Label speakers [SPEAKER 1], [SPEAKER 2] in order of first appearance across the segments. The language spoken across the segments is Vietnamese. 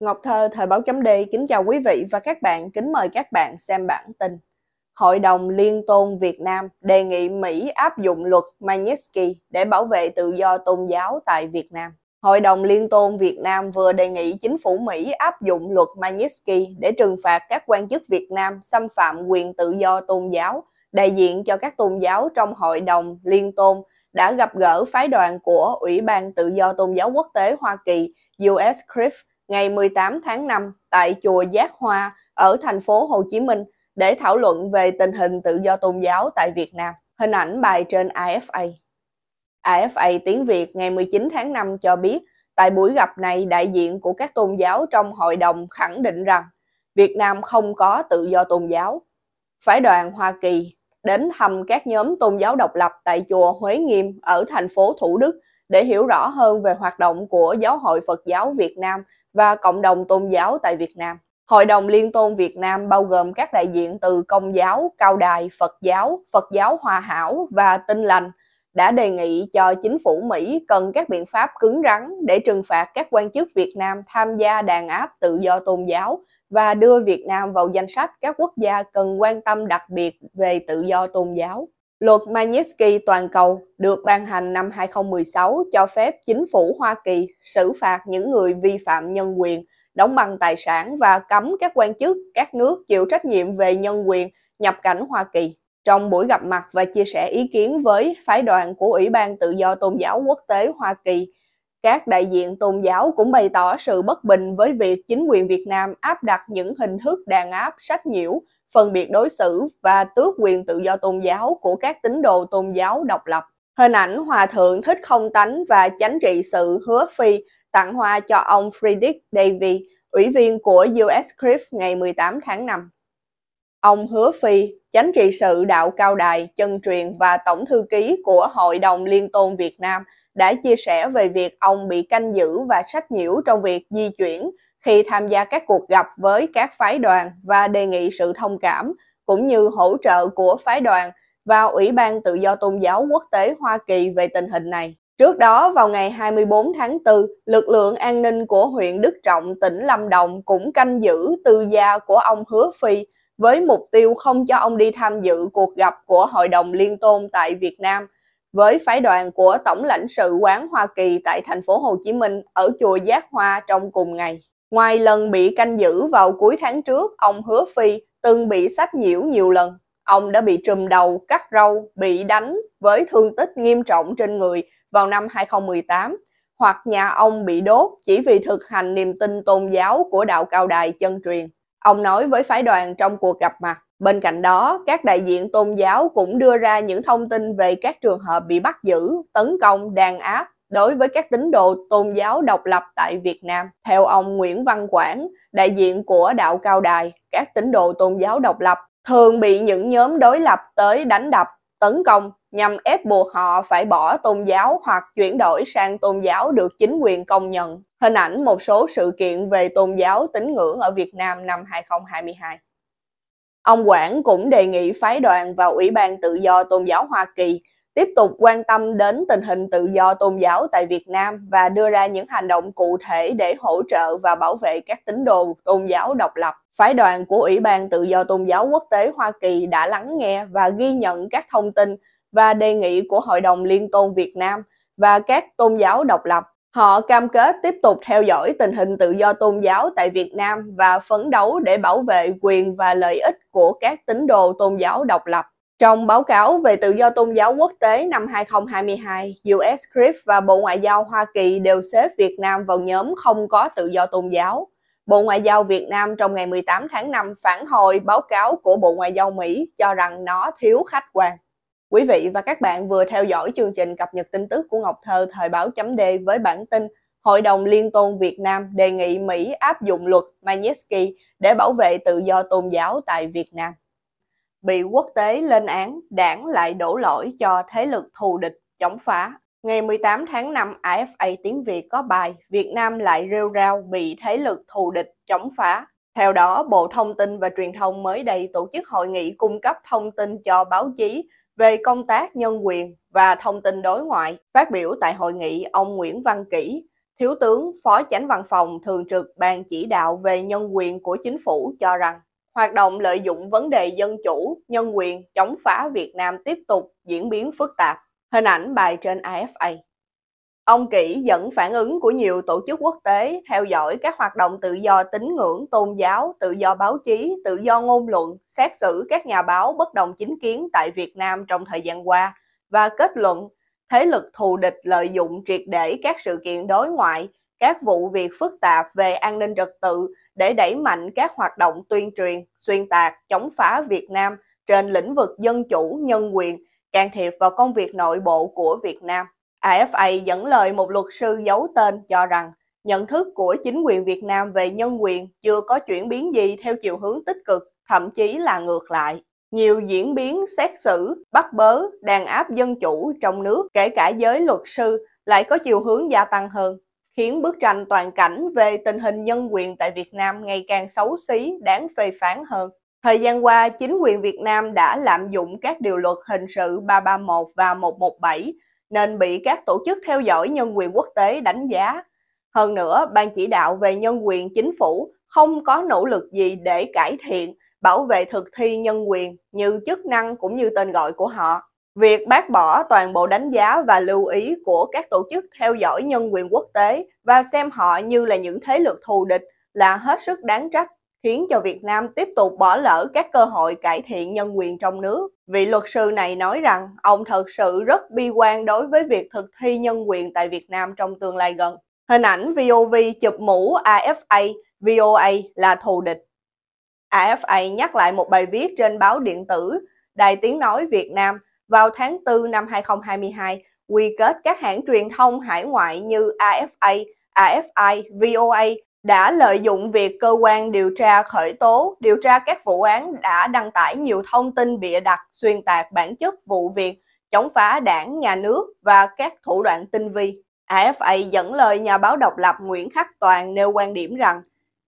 [SPEAKER 1] Ngọc Thơ, Thời báo chấm D, kính chào quý vị và các bạn, kính mời các bạn xem bản tin. Hội đồng Liên tôn Việt Nam đề nghị Mỹ áp dụng luật Magnitsky để bảo vệ tự do tôn giáo tại Việt Nam. Hội đồng Liên tôn Việt Nam vừa đề nghị chính phủ Mỹ áp dụng luật Magnitsky để trừng phạt các quan chức Việt Nam xâm phạm quyền tự do tôn giáo. Đại diện cho các tôn giáo trong Hội đồng Liên tôn đã gặp gỡ phái đoàn của Ủy ban Tự do Tôn giáo Quốc tế Hoa Kỳ US ngày 18 tháng 5 tại chùa Giác Hoa ở thành phố Hồ Chí Minh để thảo luận về tình hình tự do tôn giáo tại Việt Nam. Hình ảnh bài trên AFA. AFA tiếng Việt ngày 19 tháng 5 cho biết, tại buổi gặp này đại diện của các tôn giáo trong hội đồng khẳng định rằng Việt Nam không có tự do tôn giáo. Phái đoàn Hoa Kỳ đến thăm các nhóm tôn giáo độc lập tại chùa Huế Nghiêm ở thành phố Thủ Đức để hiểu rõ hơn về hoạt động của Giáo hội Phật giáo Việt Nam và cộng đồng tôn giáo tại Việt Nam. Hội đồng Liên tôn Việt Nam bao gồm các đại diện từ Công giáo, Cao Đài, Phật giáo, Phật giáo Hòa hảo và Tin lành đã đề nghị cho chính phủ Mỹ cần các biện pháp cứng rắn để trừng phạt các quan chức Việt Nam tham gia đàn áp tự do tôn giáo và đưa Việt Nam vào danh sách các quốc gia cần quan tâm đặc biệt về tự do tôn giáo. Luật Magnitsky toàn cầu được ban hành năm 2016 cho phép chính phủ Hoa Kỳ xử phạt những người vi phạm nhân quyền, đóng băng tài sản và cấm các quan chức các nước chịu trách nhiệm về nhân quyền nhập cảnh Hoa Kỳ. Trong buổi gặp mặt và chia sẻ ý kiến với phái đoàn của Ủy ban Tự do Tôn giáo Quốc tế Hoa Kỳ, các đại diện tôn giáo cũng bày tỏ sự bất bình với việc chính quyền Việt Nam áp đặt những hình thức đàn áp, sách nhiễu phân biệt đối xử và tước quyền tự do tôn giáo của các tín đồ tôn giáo độc lập. Hình ảnh Hòa Thượng Thích Không Tánh và Chánh trị sự Hứa Phi tặng hoa cho ông Friedrich Davy, ủy viên của US Crip ngày 18 tháng 5. Ông Hứa Phi, chánh trị sự đạo cao đài, chân truyền và tổng thư ký của Hội đồng Liên tôn Việt Nam đã chia sẻ về việc ông bị canh giữ và sách nhiễu trong việc di chuyển khi tham gia các cuộc gặp với các phái đoàn và đề nghị sự thông cảm cũng như hỗ trợ của phái đoàn và Ủy ban Tự do Tôn giáo Quốc tế Hoa Kỳ về tình hình này. Trước đó, vào ngày 24 tháng 4, lực lượng an ninh của huyện Đức Trọng, tỉnh Lâm Đồng cũng canh giữ tư gia của ông Hứa Phi với mục tiêu không cho ông đi tham dự cuộc gặp của Hội đồng Liên Tôn tại Việt Nam với phái đoàn của Tổng lãnh sự quán Hoa Kỳ tại thành phố Hồ Chí Minh ở chùa Giác Hoa trong cùng ngày. Ngoài lần bị canh giữ vào cuối tháng trước, ông Hứa Phi từng bị sách nhiễu nhiều lần. Ông đã bị trùm đầu, cắt râu, bị đánh với thương tích nghiêm trọng trên người vào năm 2018, hoặc nhà ông bị đốt chỉ vì thực hành niềm tin tôn giáo của đạo cao đài chân truyền. Ông nói với phái đoàn trong cuộc gặp mặt. Bên cạnh đó, các đại diện tôn giáo cũng đưa ra những thông tin về các trường hợp bị bắt giữ, tấn công, đàn áp đối với các tín đồ tôn giáo độc lập tại Việt Nam. Theo ông Nguyễn Văn Quảng, đại diện của đạo Cao Đài, các tín đồ tôn giáo độc lập thường bị những nhóm đối lập tới đánh đập, tấn công nhằm ép buộc họ phải bỏ tôn giáo hoặc chuyển đổi sang tôn giáo được chính quyền công nhận. Hình ảnh một số sự kiện về tôn giáo tín ngưỡng ở Việt Nam năm 2022. Ông Quảng cũng đề nghị phái đoàn và Ủy ban tự do tôn giáo Hoa Kỳ tiếp tục quan tâm đến tình hình tự do tôn giáo tại Việt Nam và đưa ra những hành động cụ thể để hỗ trợ và bảo vệ các tín đồ tôn giáo độc lập. Phái đoàn của Ủy ban Tự do Tôn giáo Quốc tế Hoa Kỳ đã lắng nghe và ghi nhận các thông tin và đề nghị của Hội đồng Liên tôn Việt Nam và các tôn giáo độc lập. Họ cam kết tiếp tục theo dõi tình hình tự do tôn giáo tại Việt Nam và phấn đấu để bảo vệ quyền và lợi ích của các tín đồ tôn giáo độc lập. Trong báo cáo về tự do tôn giáo quốc tế năm 2022, US Crip và Bộ Ngoại giao Hoa Kỳ đều xếp Việt Nam vào nhóm không có tự do tôn giáo. Bộ Ngoại giao Việt Nam trong ngày 18 tháng 5 phản hồi báo cáo của Bộ Ngoại giao Mỹ cho rằng nó thiếu khách quan. Quý vị và các bạn vừa theo dõi chương trình cập nhật tin tức của Ngọc Thơ thời báo chấm D với bản tin Hội đồng Liên tôn Việt Nam đề nghị Mỹ áp dụng luật Magnitsky để bảo vệ tự do tôn giáo tại Việt Nam bị quốc tế lên án, đảng lại đổ lỗi cho thế lực thù địch chống phá. Ngày 18 tháng 5, AFA tiếng Việt có bài Việt Nam lại rêu rao bị thế lực thù địch chống phá. Theo đó, Bộ Thông tin và Truyền thông mới đây tổ chức hội nghị cung cấp thông tin cho báo chí về công tác nhân quyền và thông tin đối ngoại. Phát biểu tại hội nghị, ông Nguyễn Văn Kỷ, Thiếu tướng Phó Chánh Văn phòng Thường trực Ban Chỉ đạo về Nhân quyền của Chính phủ cho rằng hoạt động lợi dụng vấn đề dân chủ, nhân quyền chống phá Việt Nam tiếp tục diễn biến phức tạp. Hình ảnh bài trên AFA. Ông Kỷ dẫn phản ứng của nhiều tổ chức quốc tế theo dõi các hoạt động tự do tín ngưỡng, tôn giáo, tự do báo chí, tự do ngôn luận, xét xử các nhà báo bất đồng chính kiến tại Việt Nam trong thời gian qua và kết luận thế lực thù địch lợi dụng triệt để các sự kiện đối ngoại các vụ việc phức tạp về an ninh trật tự để đẩy mạnh các hoạt động tuyên truyền, xuyên tạc, chống phá Việt Nam trên lĩnh vực dân chủ, nhân quyền, can thiệp vào công việc nội bộ của Việt Nam. AFA dẫn lời một luật sư giấu tên cho rằng nhận thức của chính quyền Việt Nam về nhân quyền chưa có chuyển biến gì theo chiều hướng tích cực, thậm chí là ngược lại. Nhiều diễn biến xét xử, bắt bớ, đàn áp dân chủ trong nước, kể cả giới luật sư, lại có chiều hướng gia tăng hơn khiến bức tranh toàn cảnh về tình hình nhân quyền tại Việt Nam ngày càng xấu xí, đáng phê phán hơn. Thời gian qua, chính quyền Việt Nam đã lạm dụng các điều luật hình sự 331 và 117 nên bị các tổ chức theo dõi nhân quyền quốc tế đánh giá. Hơn nữa, Ban chỉ đạo về nhân quyền chính phủ không có nỗ lực gì để cải thiện, bảo vệ thực thi nhân quyền như chức năng cũng như tên gọi của họ. Việc bác bỏ toàn bộ đánh giá và lưu ý của các tổ chức theo dõi nhân quyền quốc tế và xem họ như là những thế lực thù địch là hết sức đáng trách, khiến cho Việt Nam tiếp tục bỏ lỡ các cơ hội cải thiện nhân quyền trong nước. Vị luật sư này nói rằng ông thật sự rất bi quan đối với việc thực thi nhân quyền tại Việt Nam trong tương lai gần. Hình ảnh VOV chụp mũ AFA, VOA là thù địch. AFA nhắc lại một bài viết trên báo điện tử Đài Tiếng Nói Việt Nam vào tháng 4 năm 2022 quy kết các hãng truyền thông hải ngoại như AFA, AFI, VOA đã lợi dụng việc cơ quan điều tra khởi tố, điều tra các vụ án đã đăng tải nhiều thông tin bịa đặt, xuyên tạc bản chất vụ việc, chống phá đảng, nhà nước và các thủ đoạn tinh vi. AFA dẫn lời nhà báo độc lập Nguyễn Khắc Toàn nêu quan điểm rằng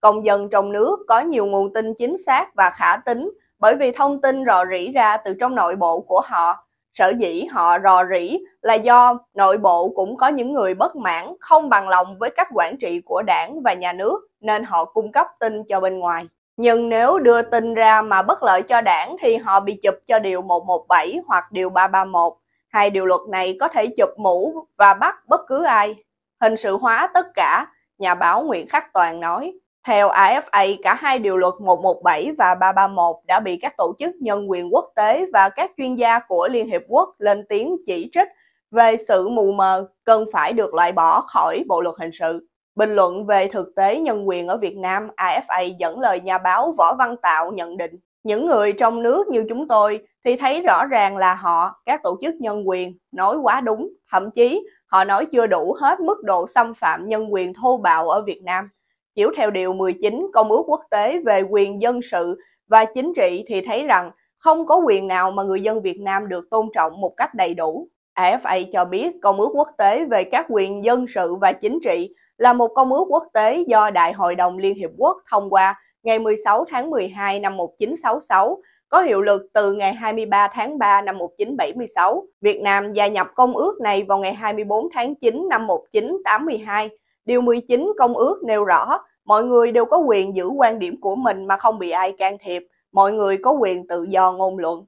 [SPEAKER 1] công dân trong nước có nhiều nguồn tin chính xác và khả tính bởi vì thông tin rò rỉ ra từ trong nội bộ của họ sở dĩ họ rò rỉ là do nội bộ cũng có những người bất mãn không bằng lòng với cách quản trị của đảng và nhà nước nên họ cung cấp tin cho bên ngoài. Nhưng nếu đưa tin ra mà bất lợi cho đảng thì họ bị chụp cho điều 117 hoặc điều 331. Hai điều luật này có thể chụp mũ và bắt bất cứ ai. Hình sự hóa tất cả, nhà báo Nguyễn Khắc Toàn nói. Theo AFA, cả hai điều luật 117 và 331 đã bị các tổ chức nhân quyền quốc tế và các chuyên gia của Liên Hiệp Quốc lên tiếng chỉ trích về sự mù mờ cần phải được loại bỏ khỏi bộ luật hình sự. Bình luận về thực tế nhân quyền ở Việt Nam, AFA dẫn lời nhà báo Võ Văn Tạo nhận định, những người trong nước như chúng tôi thì thấy rõ ràng là họ, các tổ chức nhân quyền, nói quá đúng, thậm chí họ nói chưa đủ hết mức độ xâm phạm nhân quyền thô bạo ở Việt Nam chiếu theo Điều 19 Công ước Quốc tế về quyền dân sự và chính trị thì thấy rằng không có quyền nào mà người dân Việt Nam được tôn trọng một cách đầy đủ. AFA cho biết Công ước Quốc tế về các quyền dân sự và chính trị là một công ước quốc tế do Đại hội đồng Liên Hiệp Quốc thông qua ngày 16 tháng 12 năm 1966, có hiệu lực từ ngày 23 tháng 3 năm 1976. Việt Nam gia nhập công ước này vào ngày 24 tháng 9 năm 1982 Điều 19 Công ước nêu rõ, mọi người đều có quyền giữ quan điểm của mình mà không bị ai can thiệp, mọi người có quyền tự do ngôn luận.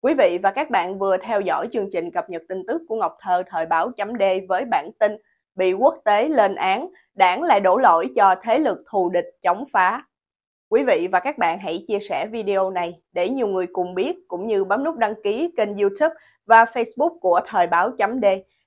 [SPEAKER 1] Quý vị và các bạn vừa theo dõi chương trình cập nhật tin tức của Ngọc Thơ thời báo chấm D với bản tin bị quốc tế lên án, đảng lại đổ lỗi cho thế lực thù địch chống phá. Quý vị và các bạn hãy chia sẻ video này để nhiều người cùng biết cũng như bấm nút đăng ký kênh youtube và facebook của thời báo chấm D